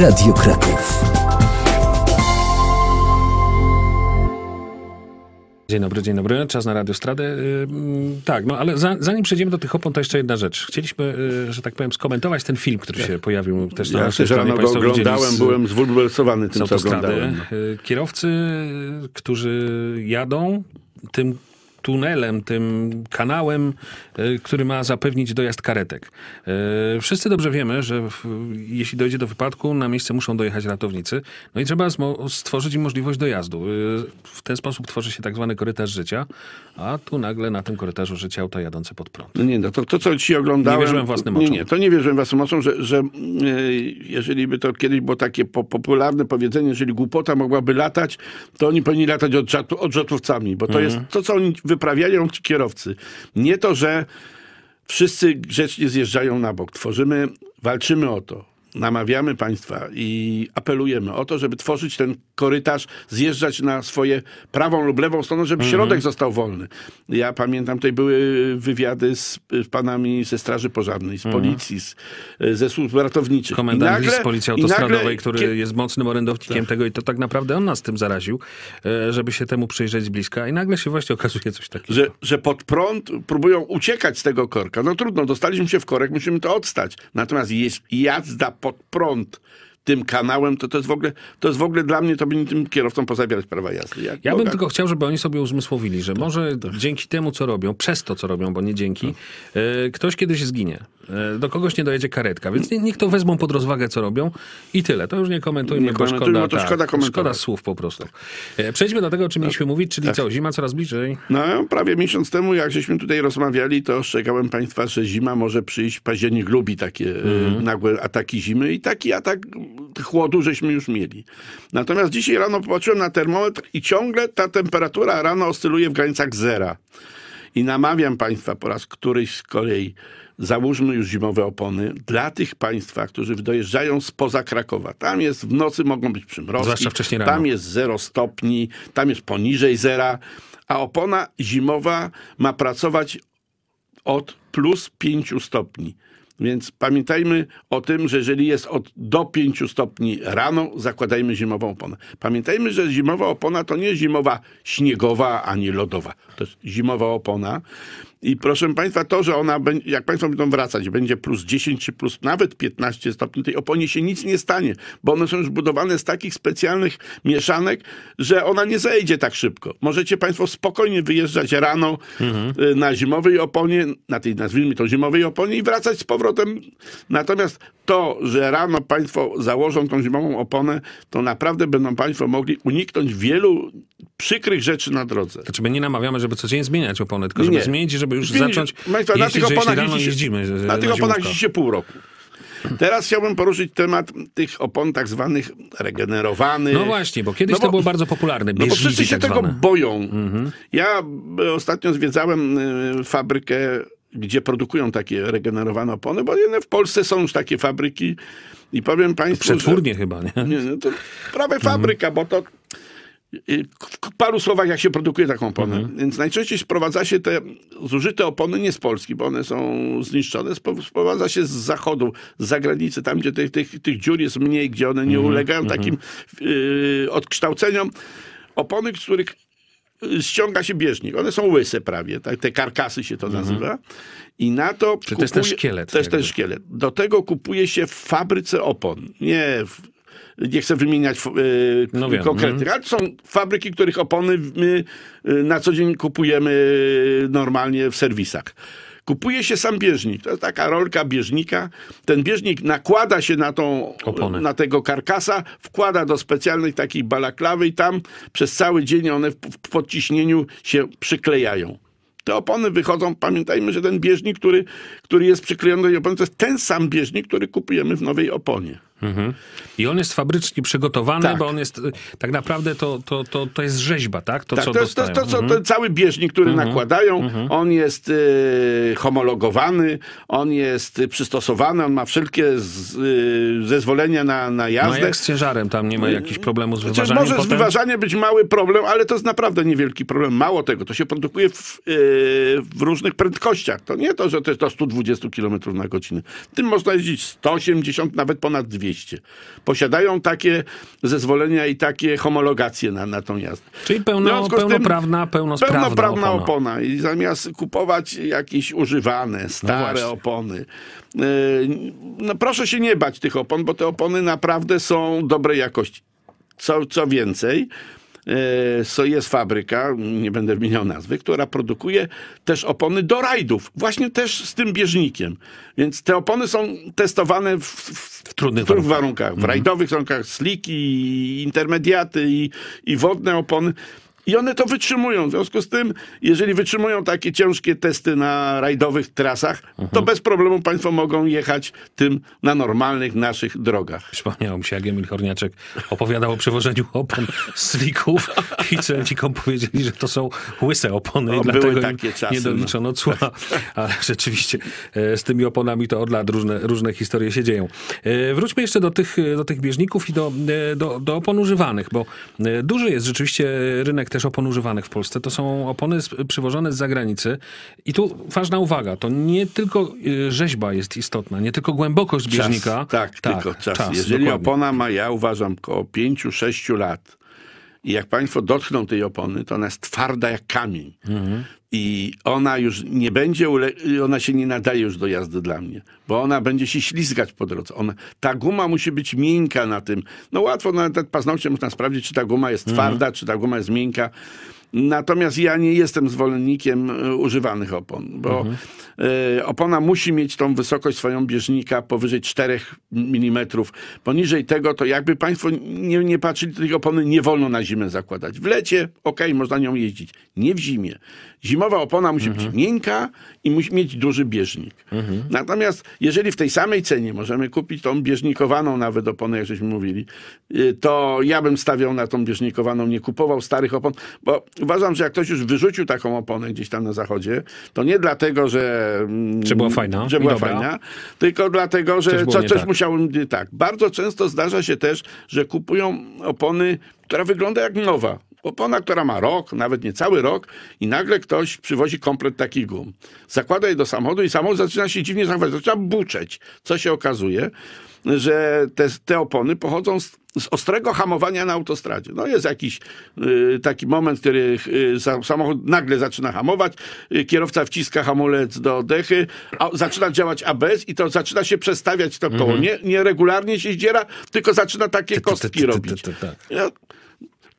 Radio Kraków. Dzień dobry, dzień dobry. Czas na Radiostradę. Yy, mm, tak, no ale za, zanim przejdziemy do tych opon, to jeszcze jedna rzecz. Chcieliśmy, yy, że tak powiem, skomentować ten film, który tak. się pojawił też na ja naszej stronie. rano go oglądałem, z, byłem zwulwersowany tym, co oglądałem. Y, kierowcy, którzy jadą, tym tunelem, tym kanałem, e, który ma zapewnić dojazd karetek. E, wszyscy dobrze wiemy, że jeśli dojdzie do wypadku, na miejsce muszą dojechać ratownicy, no i trzeba stworzyć im możliwość dojazdu. E, w ten sposób tworzy się tak zwany korytarz życia, a tu nagle na tym korytarzu życia auta jadące pod prąd. No nie, no to, to co ci oglądałem... Nie wierzyłem własnym oczom. Nie, nie, to nie wierzyłem własnym oczom, że, że jeżeli by to kiedyś było takie po popularne powiedzenie, jeżeli głupota mogłaby latać, to oni powinni latać od, żart, bo to mhm. jest to, co oni wyprawiają ci kierowcy. Nie to, że wszyscy grzecznie zjeżdżają na bok. Tworzymy, walczymy o to. Namawiamy państwa i apelujemy o to, żeby tworzyć ten korytarz, zjeżdżać na swoje prawą lub lewą stronę, żeby mhm. środek został wolny. Ja pamiętam, tutaj były y, wywiady z y, panami ze Straży Pożarnej, z mhm. policji, z, y, ze służb ratowniczych. Komendant z Policji Autostradowej, nagle, który kie... jest mocnym orędownikiem tak. tego i to tak naprawdę on nas tym zaraził, żeby się temu przyjrzeć z bliska i nagle się właśnie okazuje coś takiego. Że, że pod prąd próbują uciekać z tego korka. No trudno, dostaliśmy się w korek, musimy to odstać. Natomiast jest jazda pod prąd tym kanałem, to, to, jest w ogóle, to jest w ogóle dla mnie, to by tym kierowcom pozabierać prawa jazdy. Jak ja bym tylko chciał, żeby oni sobie uzmysłowili, że tak, może tak. dzięki temu, co robią, przez to, co robią, bo nie dzięki, no. e, ktoś kiedyś zginie. E, do kogoś nie dojedzie karetka, więc niech to wezmą pod rozwagę, co robią i tyle. To już nie komentujmy, nie bo komentujmy, szkoda, no to tak, szkoda, szkoda słów po prostu. E, przejdźmy do tego, o czym tak. mieliśmy mówić, czyli tak. co, zima coraz bliżej. No, prawie miesiąc temu, jak żeśmy tutaj rozmawiali, to ostrzegałem Państwa, że zima może przyjść, październik lubi takie e, mhm. nagłe ataki zimy i taki atak chłodu żeśmy już mieli. Natomiast dzisiaj rano popatrzyłem na termometr i ciągle ta temperatura rano oscyluje w granicach zera. I namawiam Państwa po raz któryś z kolei, załóżmy już zimowe opony dla tych Państwa, którzy dojeżdżają spoza Krakowa. Tam jest, w nocy mogą być przymrozki. Zwłaszcza wcześniej rano. Tam jest 0 stopni, tam jest poniżej zera, a opona zimowa ma pracować od plus 5 stopni. Więc pamiętajmy o tym, że jeżeli jest od do 5 stopni rano, zakładajmy zimową oponę. Pamiętajmy, że zimowa opona to nie zimowa śniegowa ani lodowa. To jest zimowa opona. I proszę Państwa, to, że ona, jak Państwo będą wracać, będzie plus 10 czy plus nawet 15 stopni, tej oponie się nic nie stanie, bo one są już budowane z takich specjalnych mieszanek, że ona nie zejdzie tak szybko. Możecie Państwo spokojnie wyjeżdżać rano mhm. Y, na zimowej oponie, na tej nazwijmy to zimowej oponie i wracać z powrotem. Natomiast to, że rano Państwo założą tą zimową oponę, to naprawdę będą Państwo mogli uniknąć wielu przykrych rzeczy na drodze. Znaczy my nie namawiamy, żeby coś dzień zmieniać opony, tylko żeby zmienić zmienić, żeby już Zmieni, zacząć Państwa, na tych oponach jeździmy. Na, tych oponach się pół roku. Teraz chciałbym poruszyć temat tych opon tak zwanych regenerowanych. No właśnie, bo kiedyś no bo, to było bardzo popularne. No bo wszyscy się tak tego boją. Mhm. Ja e, ostatnio zwiedzałem e, fabrykę, gdzie produkują takie regenerowane opony, bo w Polsce są już takie fabryki i powiem państwu... Przetwórnie że, chyba, nie? nie no to prawie mhm. fabryka, bo to Y, w paru słowach, jak się produkuje taką oponę. Mhm. Więc najczęściej sprowadza się te zużyte opony nie z Polski, bo one są zniszczone, sprowadza się z zachodu, z zagranicy, tam gdzie tych, tych, tych dziur jest mniej, gdzie one nie mhm. ulegają mhm. takim yy, odkształceniom. Opony, z których y, ściąga się bieżnik. One są łyse prawie, tak? te karkasy się to mhm. nazywa. I na to... Kupuje, to jest ten szkielet. To jest ten szkielet. Do tego kupuje się w fabryce opon. Nie w nie chcę wymieniać yy, no konkretnych, mm. ale są fabryki, których opony my e, na co dzień kupujemy e, normalnie w serwisach. Kupuje się sam bieżnik. To jest taka rolka bieżnika. Ten bieżnik nakłada się na tą, na tego karkasa, wkłada do specjalnej takiej balaklawy i tam przez cały dzień one w, w podciśnieniu się przyklejają. Te opony wychodzą, pamiętajmy, że ten bieżnik, który, który jest przyklejony do opony, to jest ten sam bieżnik, który kupujemy w nowej oponie. Mhm. I on jest fabrycznie przygotowany, tak. bo on jest, tak naprawdę to, to, to, to jest rzeźba, tak? To, tak, co to, jest, to, to, co, mhm. cały bieżnik, który mhm. nakładają, mhm. on jest y, homologowany, on jest przystosowany, on ma wszelkie z, y, zezwolenia na, na jazdę. No jak z ciężarem, tam nie ma y, jakichś problemów z znaczy, wyważaniem? Może potem? z wyważaniem być mały problem, ale to jest naprawdę niewielki problem. Mało tego, to się produkuje w, y, w różnych prędkościach. To nie to, że to jest do 120 km na godzinę. Tym można jeździć 180, nawet ponad 200. Posiadają takie zezwolenia i takie homologacje na, na tą jazdę. Czyli pełno, pełnoprawna, pełnosprawna pełnoprawna opona. opona. I zamiast kupować jakieś używane, no stare no opony, yy, no proszę się nie bać tych opon, bo te opony naprawdę są dobrej jakości. Co, co więcej, co y, jest fabryka, nie będę wymieniał nazwy, która produkuje też opony do rajdów, właśnie też z tym bieżnikiem. Więc te opony są testowane w, w trudnych, trudnych warunkach. warunkach. W mhm. rajdowych warunkach, sliki, intermediaty i, i wodne opony. I one to wytrzymują. W związku z tym, jeżeli wytrzymują takie ciężkie testy na rajdowych trasach, mhm. to bez problemu państwo mogą jechać tym na normalnych naszych drogach. Wspomniałem się, jak Emil Horniaczek opowiadał o przewożeniu opon z lików i celcikom powiedzieli, że to są łyse opony no, i dlatego takie czasy, nie doliczono no. cła. Ale rzeczywiście e, z tymi oponami to od lat różne, różne historie się dzieją. E, wróćmy jeszcze do tych, do tych bieżników i do, e, do, do opon używanych, bo duży jest rzeczywiście rynek też opon używanych w Polsce. To są opony przywożone z zagranicy. I tu ważna uwaga, to nie tylko y, rzeźba jest istotna, nie tylko głębokość czas, bieżnika. Tak, tak, tylko czas. czas Jeżeli dokładnie. opona ma, ja uważam, około 5-6 lat, i jak Państwo dotkną tej opony, to ona jest twarda jak kamień. Mhm. I ona już nie będzie, ona się nie nadaje już do jazdy dla mnie, bo ona będzie się ślizgać po drodze. Ona, ta guma musi być miękka na tym. No łatwo, nawet paznokcie można sprawdzić, czy ta guma jest mhm. twarda, mm. czy ta guma jest miękka. Natomiast ja nie jestem zwolennikiem e, używanych opon, bo mhm. E, opona musi mieć tą wysokość swoją bieżnika powyżej 4 mm. Poniżej tego to jakby państwo nie, nie patrzyli, tych opony nie wolno na zimę zakładać. W lecie ok, można nią jeździć. Nie w zimie. Zimowa opona musi mhm. być miękka i musi mieć duży bieżnik. Mhm. Natomiast jeżeli w tej samej cenie możemy kupić tą bieżnikowaną nawet oponę, jak żeśmy mówili, y, to ja bym stawiał na tą bieżnikowaną, nie kupował starych opon, bo uważam, że jak ktoś już wyrzucił taką oponę gdzieś tam na zachodzie, to nie dlatego, że... Mm, Czy była fajna. Że była fajna, tylko dlatego, że coś, co, coś tak. Tak. Bardzo często zdarza się też, że kupują opony, która wygląda jak nowa. Opona, która ma rok, nawet nie cały rok i nagle ktoś przywozi komplet takich gum. Zakłada je do samochodu i samochód zaczyna się dziwnie zachować. zaczyna buczeć. Co się okazuje? że te, te opony pochodzą z, z ostrego hamowania na autostradzie. No jest jakiś y, taki moment, który y, samochód nagle zaczyna hamować, y, kierowca wciska hamulec do dechy, a, zaczyna działać ABS i to zaczyna się przestawiać to koło. Mhm. Nie, nie regularnie się zdziera, tylko zaczyna takie kostki robić. Tak.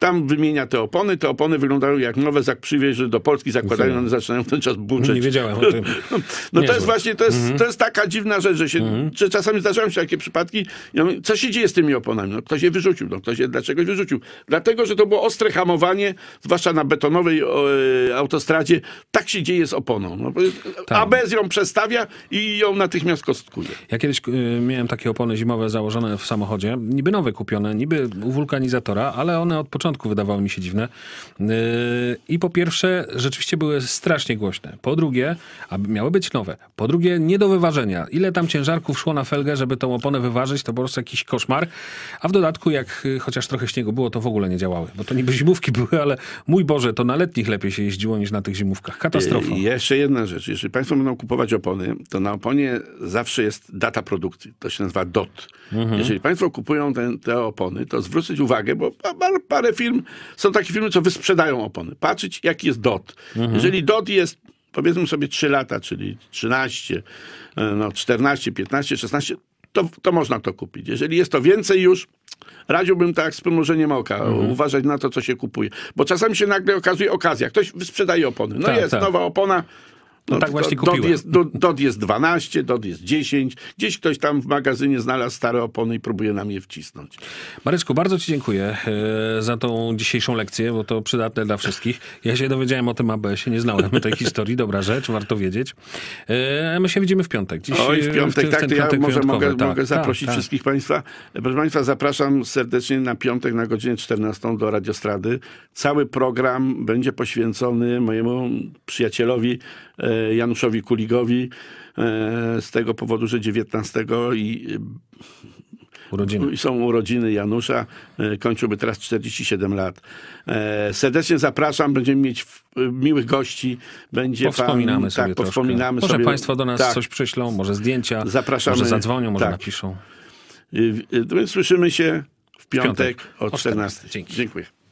Tam wymienia te opony, te opony wyglądają jak nowe, jak przywieźli do Polski, zakładają, one zaczynają w ten czas burzyć. Nie wiedziałem o tym. No to jest właśnie, to jest, mhm. to jest taka dziwna rzecz, że, się, mhm. że czasami zdarzają się takie przypadki, ja mówię, co się dzieje z tymi oponami? No, ktoś je wyrzucił, no, ktoś je dlaczegoś wyrzucił. Dlatego, że to było ostre hamowanie, zwłaszcza na betonowej o, e, autostradzie, tak się dzieje z oponą. No, bez ABS ją przestawia i ją natychmiast kostkuje. Ja kiedyś y, miałem takie opony zimowe założone w samochodzie, niby nowe kupione, niby u wulkanizatora, ale one od początku początku wydawały mi się dziwne. Yy, I po pierwsze, rzeczywiście były strasznie głośne. Po drugie, aby miały być nowe. Po drugie, nie do wyważenia. Ile tam ciężarków szło na felgę, żeby tą oponę wyważyć, to po prostu jakiś koszmar. A w dodatku, jak yy, chociaż trochę śniegu było, to w ogóle nie działały. Bo to niby zimówki były, ale mój Boże, to na letnich lepiej się jeździło niż na tych zimówkach. Katastrofa. I jeszcze jedna rzecz. Jeżeli państwo będą kupować opony, to na oponie zawsze jest data produkcji. To się nazywa DOT. Mhm. Jeżeli państwo kupują ten, te opony, to zwrócić uwagę, bo parę film są takie filmy, co wysprzedają opony. Patrzeć, jaki jest DOT. Mhm. Jeżeli DOT jest powiedzmy sobie 3 lata, czyli 13, e, no 14, 15, 16, to, to można to kupić. Jeżeli jest to więcej już, radziłbym tak z pomożeniem oka, mhm. uważać na to, co się kupuje. Bo czasami się nagle okazuje okazja. Ktoś wysprzedaje opony. No tak, jest, tak. nowa opona, no, tak właśnie do, kupiłem. Jest, DOT jest 12, DOT jest 10. Gdzieś ktoś tam w magazynie znalazł stare opony i próbuje nam je wcisnąć. Mareczku, bardzo ci dziękuję e, za tą dzisiejszą lekcję, bo to przydatne dla wszystkich. Ja się dowiedziałem o tym ABS-ie, nie znałem tej historii. Dobra rzecz, warto wiedzieć. E, my się widzimy w piątek. Dziś, Oj, w e, piątek, w, tak, to ja może mogę, tak, mogę tak, zaprosić tak, wszystkich Państwa. Proszę Państwa, zapraszam serdecznie na piątek na godzinę 14 do Radiostrady. Cały program będzie poświęcony mojemu przyjacielowi E, Januszowi Kuligowi e, z tego powodu, że 19 i e, Urodziny. Są urodziny Janusza. Kończyłby teraz 47 lat. Serdecznie zapraszam. Będziemy mieć miłych gości. Będzie powspominamy pan, tak, sobie tak, powspominamy Może sobie. państwo do nas tak. coś przyślą, może zdjęcia. Zapraszamy. Może zadzwonią, może tak. napiszą. Y, y, słyszymy się w piątek, w piątek o 14. 14. Dzięki. Dziękuję.